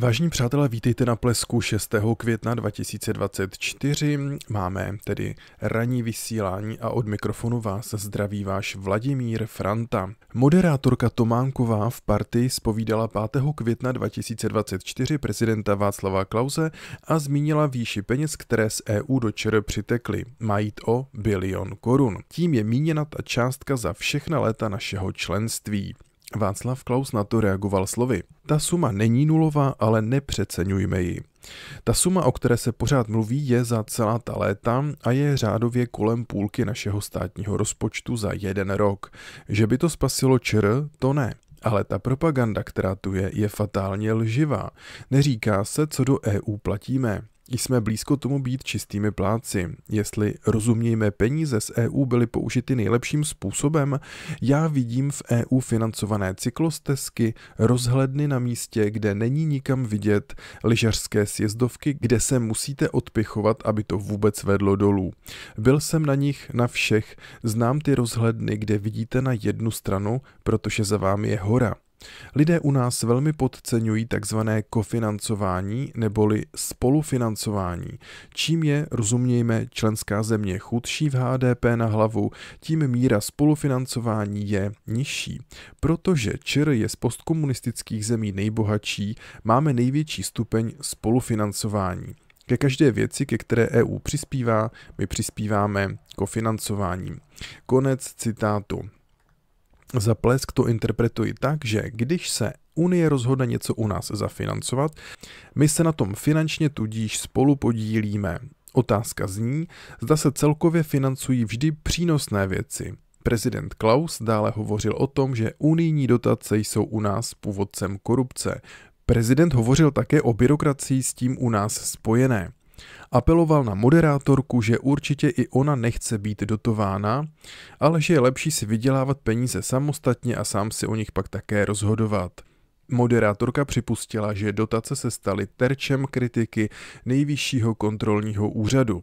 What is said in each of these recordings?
Vážení přátelé, vítejte na Plesku 6. května 2024. Máme tedy ranní vysílání a od mikrofonu vás zdraví váš Vladimír Franta. Moderátorka Tománková v partii spovídala 5. května 2024 prezidenta Václava Klause a zmínila výši peněz, které z EU do ČR přitekly. Mají o bilion korun. Tím je míněna ta částka za všechna léta našeho členství. Václav Klaus na to reagoval slovy. Ta suma není nulová, ale nepřeceňujme ji. Ta suma, o které se pořád mluví, je za celá ta léta a je řádově kolem půlky našeho státního rozpočtu za jeden rok. Že by to spasilo ČR, to ne. Ale ta propaganda, která tu je, je fatálně lživá. Neříká se, co do EU platíme. Jsme blízko tomu být čistými pláci. Jestli rozumějme peníze z EU byly použity nejlepším způsobem, já vidím v EU financované cyklostezky, rozhledny na místě, kde není nikam vidět, lyžařské sjezdovky, kde se musíte odpichovat, aby to vůbec vedlo dolů. Byl jsem na nich na všech, znám ty rozhledny, kde vidíte na jednu stranu, protože za vámi je hora. Lidé u nás velmi podceňují takzvané kofinancování neboli spolufinancování, čím je, rozumějme, členská země chudší v HDP na hlavu, tím míra spolufinancování je nižší. Protože ČR je z postkomunistických zemí nejbohatší, máme největší stupeň spolufinancování. Ke každé věci, ke které EU přispívá, my přispíváme kofinancováním. Konec citátu. Za plesk to interpretuji tak, že když se Unie rozhodne něco u nás zafinancovat, my se na tom finančně tudíž spolu podílíme. Otázka zní, zda se celkově financují vždy přínosné věci. Prezident Klaus dále hovořil o tom, že unijní dotace jsou u nás původcem korupce. Prezident hovořil také o byrokracii s tím u nás spojené. Apeloval na moderátorku, že určitě i ona nechce být dotována, ale že je lepší si vydělávat peníze samostatně a sám si o nich pak také rozhodovat. Moderátorka připustila, že dotace se staly terčem kritiky nejvyššího kontrolního úřadu.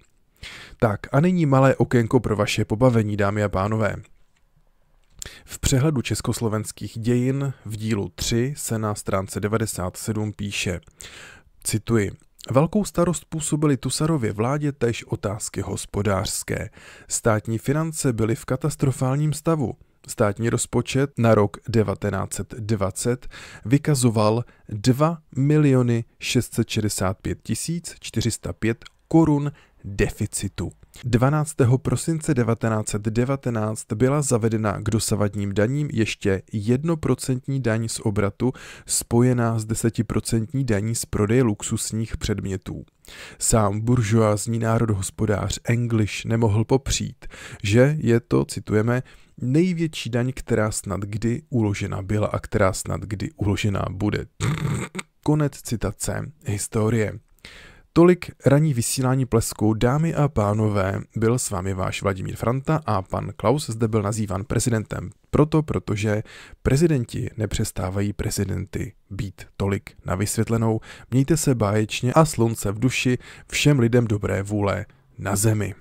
Tak a nyní malé okénko pro vaše pobavení, dámy a pánové. V přehledu československých dějin v dílu 3 se na stránce 97 píše, cituji, Velkou starost působily Tusarově vládě též otázky hospodářské. Státní finance byly v katastrofálním stavu. Státní rozpočet na rok 1920 vykazoval 2 miliony 665 405 korun deficitu. 12. prosince 1919 byla zavedena k dosavadním daním ještě 1% daň z obratu spojená s 10% daní z prodeje luxusních předmětů. Sám buržoázní národohospodář English nemohl popřít, že je to, citujeme, největší daň, která snad kdy uložena byla a která snad kdy uložena bude. Konec citace historie. Tolik ranní vysílání plesku, dámy a pánové, byl s vámi váš Vladimír Franta a pan Klaus zde byl nazýván prezidentem proto, protože prezidenti nepřestávají prezidenty být tolik na vysvětlenou. Mějte se báječně a slunce v duši všem lidem dobré vůle na zemi.